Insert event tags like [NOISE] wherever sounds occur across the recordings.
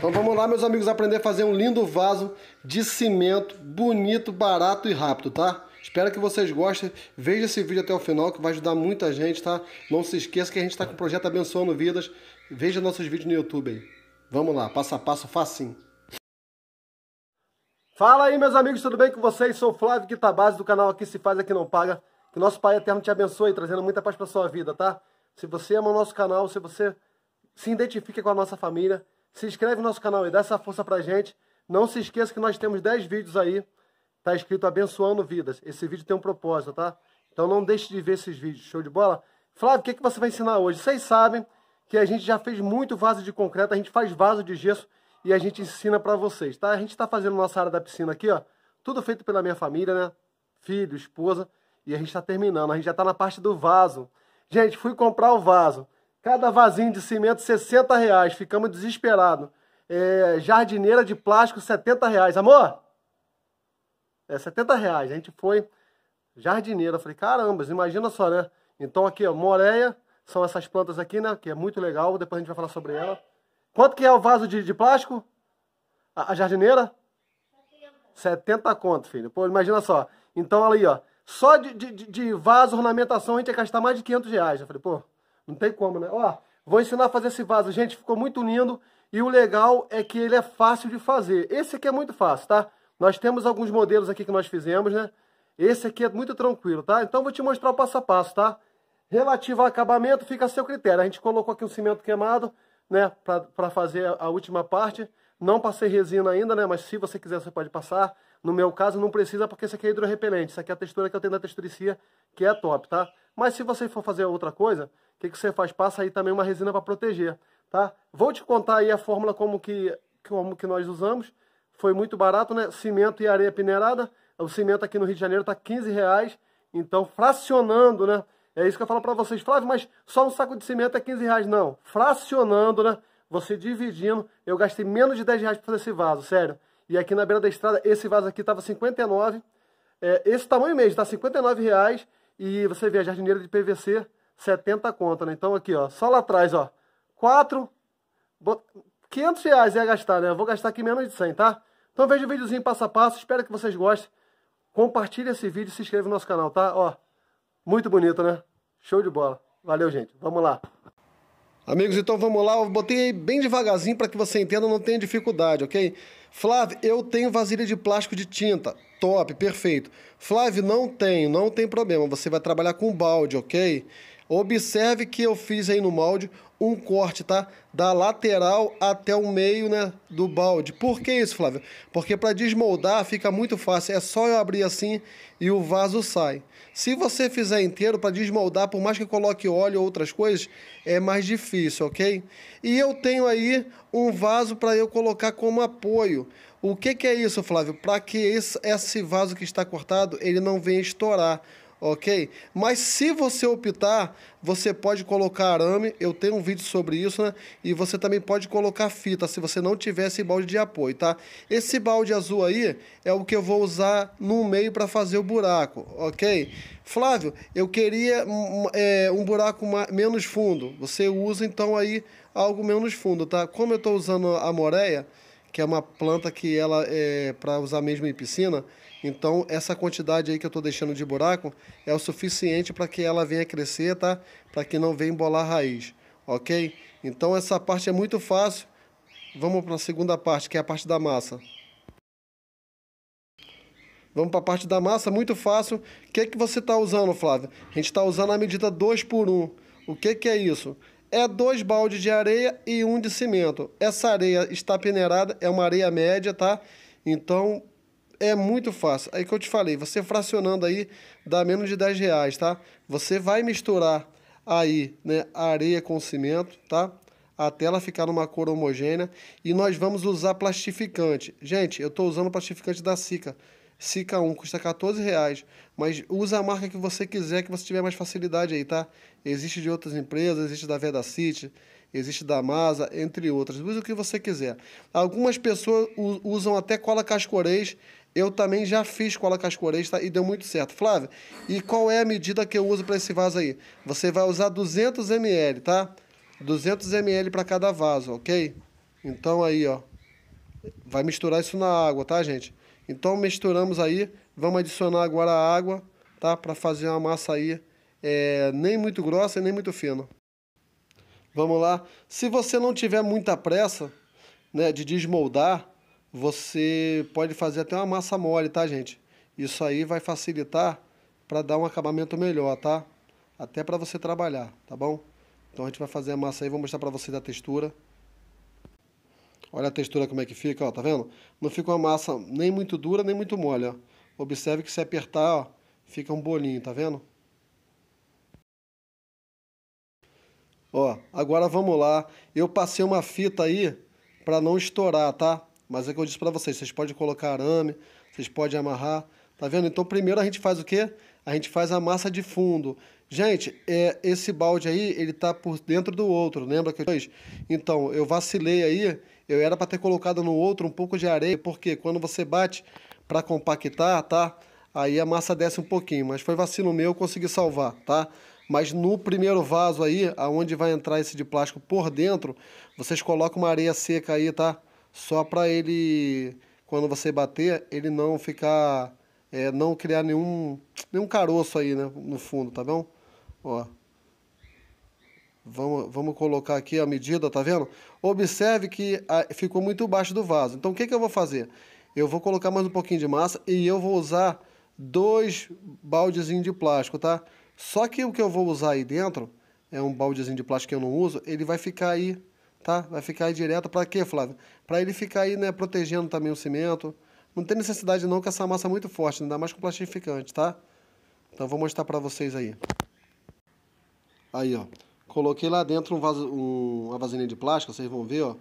Então vamos lá, meus amigos, aprender a fazer um lindo vaso de cimento, bonito, barato e rápido, tá? Espero que vocês gostem. Veja esse vídeo até o final, que vai ajudar muita gente, tá? Não se esqueça que a gente está com o projeto Abençoando Vidas. Veja nossos vídeos no YouTube aí. Vamos lá, passo a passo, facinho. Fala aí, meus amigos, tudo bem com vocês? Sou Flávio Quitabase, do canal Aqui Se Faz, Aqui Não Paga. Que nosso Pai Eterno te abençoe, trazendo muita paz para sua vida, tá? Se você ama o nosso canal, se você se identifica com a nossa família, se inscreve no nosso canal e dá essa força pra gente. Não se esqueça que nós temos 10 vídeos aí. Tá escrito Abençoando Vidas. Esse vídeo tem um propósito, tá? Então não deixe de ver esses vídeos. Show de bola? Flávio, o que, é que você vai ensinar hoje? Vocês sabem que a gente já fez muito vaso de concreto, a gente faz vaso de gesso e a gente ensina para vocês, tá? A gente está fazendo nossa área da piscina aqui, ó. Tudo feito pela minha família, né? Filho, esposa. E a gente está terminando. A gente já está na parte do vaso. Gente, fui comprar o vaso. Cada vasinho de cimento, 60 reais. Ficamos desesperados. É, jardineira de plástico, 70 reais. Amor? É, 70 reais. A gente foi jardineira. falei, caramba, imagina só, né? Então aqui, ó, moreia, são essas plantas aqui, né? Que é muito legal, depois a gente vai falar sobre ela. Quanto que é o vaso de, de plástico? A, a jardineira? 70. 70 conto, filho. Pô, imagina só. Então, olha aí, ó. Só de, de, de vaso, ornamentação, a gente ia gastar mais de 500 reais. Eu falei, pô, não tem como, né? Ó, vou ensinar a fazer esse vaso. Gente, ficou muito lindo. E o legal é que ele é fácil de fazer. Esse aqui é muito fácil, tá? Nós temos alguns modelos aqui que nós fizemos, né? Esse aqui é muito tranquilo, tá? Então vou te mostrar o passo a passo, tá? Relativo ao acabamento, fica a seu critério. A gente colocou aqui um cimento queimado, né? Para fazer a última parte. Não passei resina ainda, né? Mas se você quiser, você pode passar. No meu caso, não precisa, porque esse aqui é hidrorrepelente. Isso aqui é a textura que eu tenho da texturicia, que é top, tá? Mas se você for fazer outra coisa, o que, que você faz? Passa aí também uma resina para proteger, tá? Vou te contar aí a fórmula como que, como que nós usamos. Foi muito barato, né? Cimento e areia peneirada. O cimento aqui no Rio de Janeiro tá 15 reais. Então, fracionando, né? É isso que eu falo para vocês. Flávio, mas só um saco de cimento é 15 reais. Não, fracionando, né? Você dividindo. Eu gastei menos de 10 reais para fazer esse vaso, sério. E aqui na beira da estrada, esse vaso aqui tava 59. É, esse tamanho mesmo, tá 59 reais. E você vê, a jardineira de PVC 70 conto, né? Então aqui, ó, só lá atrás, ó, 4, 500 reais ia gastar, né? Eu vou gastar aqui menos de 100, tá? Então veja o videozinho passo a passo, espero que vocês gostem. Compartilhe esse vídeo e se inscreva no nosso canal, tá? Ó, muito bonito, né? Show de bola. Valeu, gente. Vamos lá. Amigos, então vamos lá. Eu botei bem devagarzinho para que você entenda, não tenha dificuldade, ok? Flávio, eu tenho vasilha de plástico de tinta. Top, perfeito. Flávio, não tenho, não tem problema. Você vai trabalhar com balde, ok? Observe que eu fiz aí no molde um corte, tá? Da lateral até o meio, né, do balde. Por que isso, Flávio? Porque para desmoldar fica muito fácil, é só eu abrir assim e o vaso sai. Se você fizer inteiro para desmoldar, por mais que coloque óleo ou outras coisas, é mais difícil, ok? E eu tenho aí um vaso para eu colocar como apoio. O que, que é isso, Flávio? Para que esse, esse vaso que está cortado ele não venha estourar ok? Mas se você optar, você pode colocar arame, eu tenho um vídeo sobre isso, né? E você também pode colocar fita, se você não tiver esse balde de apoio, tá? Esse balde azul aí é o que eu vou usar no meio para fazer o buraco, ok? Flávio, eu queria um, é, um buraco menos fundo. Você usa então aí algo menos fundo, tá? Como eu estou usando a moreia que é uma planta que ela é para usar mesmo em piscina. Então, essa quantidade aí que eu estou deixando de buraco é o suficiente para que ela venha crescer, tá? Para que não venha embolar a raiz, ok? Então, essa parte é muito fácil. Vamos para a segunda parte, que é a parte da massa. Vamos para a parte da massa, muito fácil. O que, é que você está usando, Flávio? A gente está usando a medida 2 por 1. O que, que é isso? é dois baldes de areia e um de cimento. Essa areia está peneirada, é uma areia média, tá? Então é muito fácil. Aí é que eu te falei, você fracionando aí dá menos de 10 reais, tá? Você vai misturar aí né, a areia com cimento, tá? Até ela ficar numa cor homogênea. E nós vamos usar plastificante. Gente, eu estou usando plastificante da Sica Sica 1 custa 14 reais, mas usa a marca que você quiser, que você tiver mais facilidade aí, tá? Existe de outras empresas, existe da Veda City, existe da Masa, entre outras. Use o que você quiser. Algumas pessoas usam até cola cascorês. Eu também já fiz cola cascorês tá? e deu muito certo. Flávio, e qual é a medida que eu uso para esse vaso aí? Você vai usar 200 ml, tá? 200 ml para cada vaso, ok? Então aí, ó. Vai misturar isso na água, tá, gente? Então misturamos aí, vamos adicionar agora a água, tá? Para fazer uma massa aí é, nem muito grossa e nem muito fina. Vamos lá. Se você não tiver muita pressa, né, de desmoldar, você pode fazer até uma massa mole, tá, gente? Isso aí vai facilitar para dar um acabamento melhor, tá? Até para você trabalhar, tá bom? Então a gente vai fazer a massa aí, vou mostrar para vocês a textura. Olha a textura como é que fica, ó, tá vendo? Não fica uma massa nem muito dura, nem muito mole, ó. Observe que se apertar, ó, fica um bolinho, tá vendo? Ó, agora vamos lá. Eu passei uma fita aí para não estourar, tá? Mas é que eu disse para vocês, vocês podem colocar arame, vocês podem amarrar, tá vendo? Então primeiro a gente faz o quê? A gente faz a massa de fundo. Gente, é, esse balde aí, ele tá por dentro do outro, lembra que eu fiz? Então, eu vacilei aí eu era para ter colocado no outro um pouco de areia, porque quando você bate para compactar, tá? Aí a massa desce um pouquinho, mas foi vacilo meu, eu consegui salvar, tá? Mas no primeiro vaso aí, aonde vai entrar esse de plástico por dentro, vocês colocam uma areia seca aí, tá? Só para ele, quando você bater, ele não ficar, é, não criar nenhum, nenhum caroço aí, né? No fundo, tá bom? Ó. Vamos, vamos colocar aqui a medida, tá vendo? Observe que ah, ficou muito baixo do vaso. Então, o que, que eu vou fazer? Eu vou colocar mais um pouquinho de massa e eu vou usar dois baldezinhos de plástico, tá? Só que o que eu vou usar aí dentro, é um baldezinho de plástico que eu não uso, ele vai ficar aí, tá? Vai ficar aí direto. Para quê, Flávio? Para ele ficar aí, né, protegendo também o cimento. Não tem necessidade não, que essa massa é muito forte, ainda mais com plastificante, tá? Então, vou mostrar para vocês aí. Aí, ó. Coloquei lá dentro um vaso, um, uma vasilhinha de plástico, vocês vão ver, ó.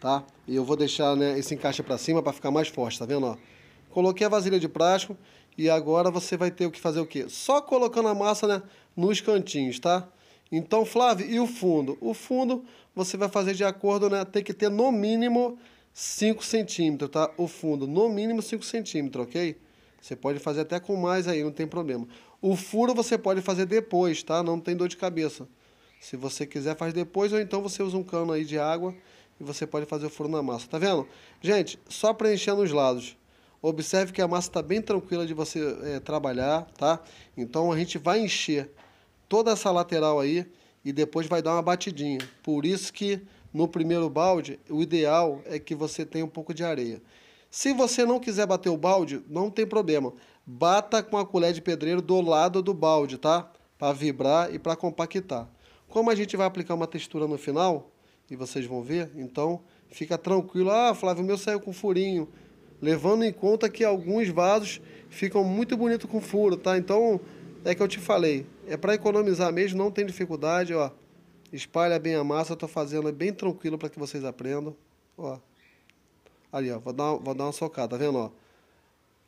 Tá? E eu vou deixar né, esse encaixe para cima para ficar mais forte, tá vendo, ó? Coloquei a vasilha de plástico e agora você vai ter que fazer o quê? Só colocando a massa né, nos cantinhos, tá? Então, Flávio, e o fundo? O fundo você vai fazer de acordo, né? Tem que ter no mínimo 5 centímetros, tá? O fundo, no mínimo 5 centímetros, ok? Você pode fazer até com mais aí, não tem problema. O furo você pode fazer depois, tá? Não tem dor de cabeça. Se você quiser, faz depois, ou então você usa um cano aí de água e você pode fazer o furo na massa. Tá vendo? Gente, só preenchendo os lados. Observe que a massa está bem tranquila de você é, trabalhar, tá? Então a gente vai encher toda essa lateral aí e depois vai dar uma batidinha. Por isso que no primeiro balde, o ideal é que você tenha um pouco de areia. Se você não quiser bater o balde, não tem problema. Bata com a colher de pedreiro do lado do balde, tá? Para vibrar e para compactar. Como a gente vai aplicar uma textura no final, e vocês vão ver, então fica tranquilo. Ah, Flávio, o meu saiu com furinho. Levando em conta que alguns vasos ficam muito bonitos com furo, tá? Então, é que eu te falei, é para economizar mesmo, não tem dificuldade, ó. Espalha bem a massa, eu tô fazendo é bem tranquilo para que vocês aprendam, ó. Ali, ó, vou dar, vou dar uma socada, tá vendo, ó?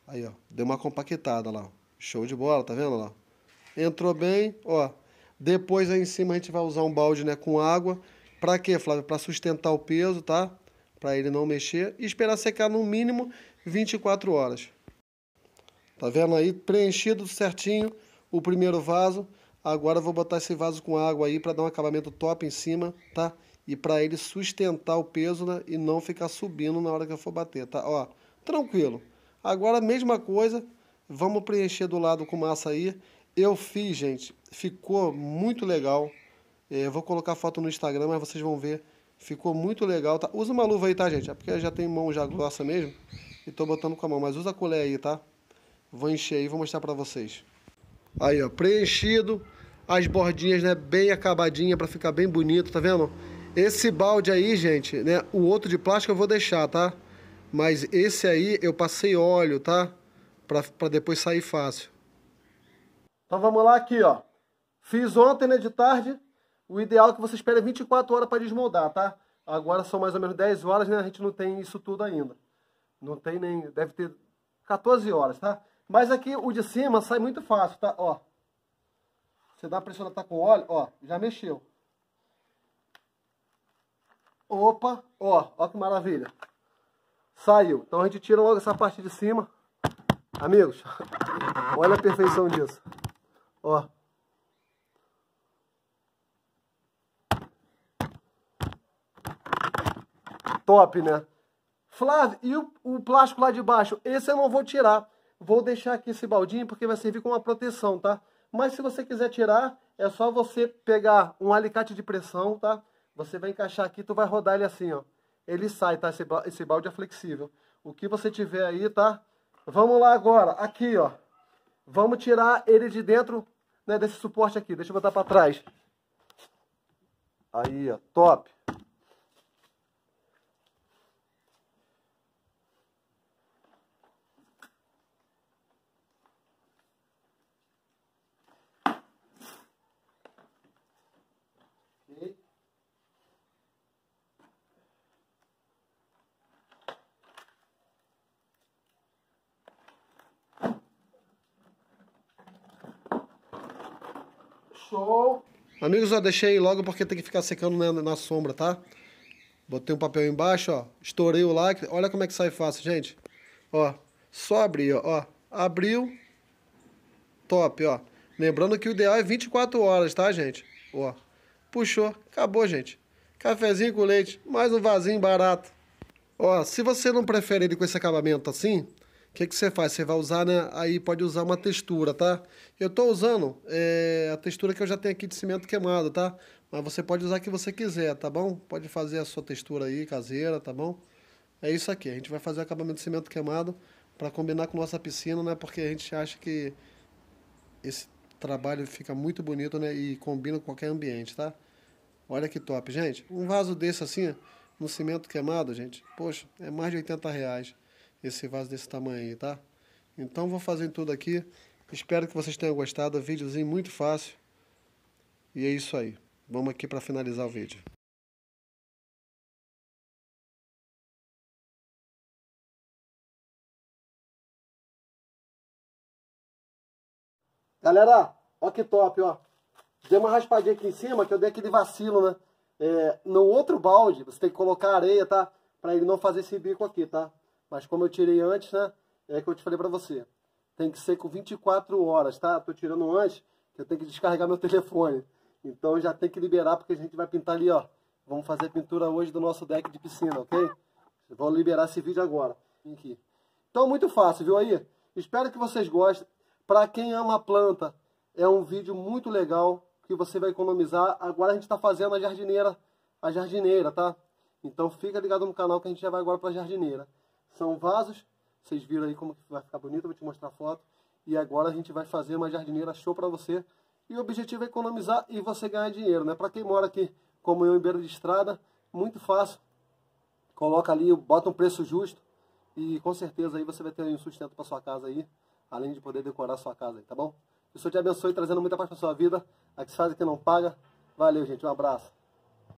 Aí, ó, deu uma compactada lá. Show de bola, tá vendo lá? Entrou bem, ó. Depois aí em cima a gente vai usar um balde né, com água. Para quê, Flávio? Para sustentar o peso, tá? Para ele não mexer. E esperar secar no mínimo 24 horas. Tá vendo aí? Preenchido certinho o primeiro vaso. Agora eu vou botar esse vaso com água aí para dar um acabamento top em cima, tá? E para ele sustentar o peso né? e não ficar subindo na hora que eu for bater, tá? Ó, tranquilo. Agora a mesma coisa, vamos preencher do lado com massa aí eu fiz, gente. Ficou muito legal. É, eu vou colocar foto no Instagram, mas vocês vão ver. Ficou muito legal, tá? Usa uma luva aí, tá, gente? É porque já tem mão já grossa mesmo. E tô botando com a mão, mas usa a colher aí, tá? Vou encher aí, vou mostrar pra vocês. Aí, ó, preenchido. As bordinhas, né, bem acabadinha pra ficar bem bonito, tá vendo? Esse balde aí, gente, né, o outro de plástico eu vou deixar, tá? Mas esse aí eu passei óleo, tá? Pra, pra depois sair fácil. Então vamos lá aqui, ó. Fiz ontem, né, de tarde. O ideal é que você espere 24 horas para desmoldar, tá? Agora são mais ou menos 10 horas, né? A gente não tem isso tudo ainda. Não tem nem... Deve ter 14 horas, tá? Mas aqui o de cima sai muito fácil, tá? Ó. Você dá a pressionar, tá com óleo, ó. Já mexeu. Opa, ó, ó que maravilha. Saiu. Então a gente tira logo essa parte de cima. Amigos, [LAUGHS] olha a perfeição disso. Ó. Top, né? Flávio, e o, o, plástico lá de baixo? Esse eu não vou tirar. Vou deixar aqui esse baldinho porque vai servir como uma proteção, tá? Mas se você quiser tirar, é só você pegar um alicate de pressão, tá? Você vai encaixar aqui, tu vai rodar ele assim, ó. Ele sai, tá? Esse, esse balde é flexível. O que você tiver aí, tá? Vamos lá agora, aqui, ó. Vamos tirar ele de dentro né, desse suporte aqui. Deixa eu botar para trás. Aí, ó, top. Show. Amigos, ó, deixei logo porque tem que ficar secando na, na sombra, tá? Botei um papel embaixo, ó. Estourei o lacre. Olha como é que sai fácil, gente. Ó, só abrir, ó. ó. Abriu. Top, ó. Lembrando que o ideal é 24 horas, tá, gente? Ó. Puxou. Acabou, gente. Cafezinho com leite. Mais um vasinho barato. Ó, se você não prefere ele com esse acabamento assim, o que, que você faz? Você vai usar, né? Aí pode usar uma textura, tá? Eu estou usando é, a textura que eu já tenho aqui de cimento queimado, tá? Mas você pode usar o que você quiser, tá bom? Pode fazer a sua textura aí, caseira, tá bom? É isso aqui. A gente vai fazer o acabamento de cimento queimado para combinar com nossa piscina, né? Porque a gente acha que esse trabalho fica muito bonito, né? E combina com qualquer ambiente, tá? Olha que top, gente. Um vaso desse assim, no cimento queimado, gente, poxa, é mais de 80 reais esse vaso desse tamanho aí, tá? Então vou fazer tudo aqui. Espero que vocês tenham gostado. Vídeozinho muito fácil. E é isso aí. Vamos aqui para finalizar o vídeo. Galera, ó que top, ó. Dei uma raspadinha aqui em cima, que eu dei aquele vacilo, né? É, no outro balde, você tem que colocar areia, tá? Pra ele não fazer esse bico aqui, tá? Mas como eu tirei antes, né? É que eu te falei para você. Tem que ser com 24 horas, tá? Tô tirando antes, que eu tenho que descarregar meu [LAUGHS] telefone. Então já tem que liberar, porque a gente vai pintar ali, ó. Vamos fazer a pintura hoje do nosso deck de piscina, ok? Vou liberar esse vídeo agora. Aqui. Então, muito fácil, viu aí? Espero que vocês gostem. Para quem ama planta, é um vídeo muito legal que você vai economizar. Agora a gente está fazendo a jardineira, a jardineira, tá? Então fica ligado no canal que a gente já vai agora para a jardineira. São vasos, vocês viram aí como vai ficar bonito, vou te mostrar a foto. E agora a gente vai fazer uma jardineira show para você. E o objetivo é economizar e você ganhar dinheiro, né? Para quem mora aqui, como eu, em beira de estrada, muito fácil. Coloca ali, bota um preço justo e com certeza aí você vai ter um sustento para sua casa aí, além de poder decorar sua casa aí, tá bom? Que o Senhor te abençoe, trazendo muita paz para sua vida. A que se faz, a que não paga. Valeu, gente. Um abraço.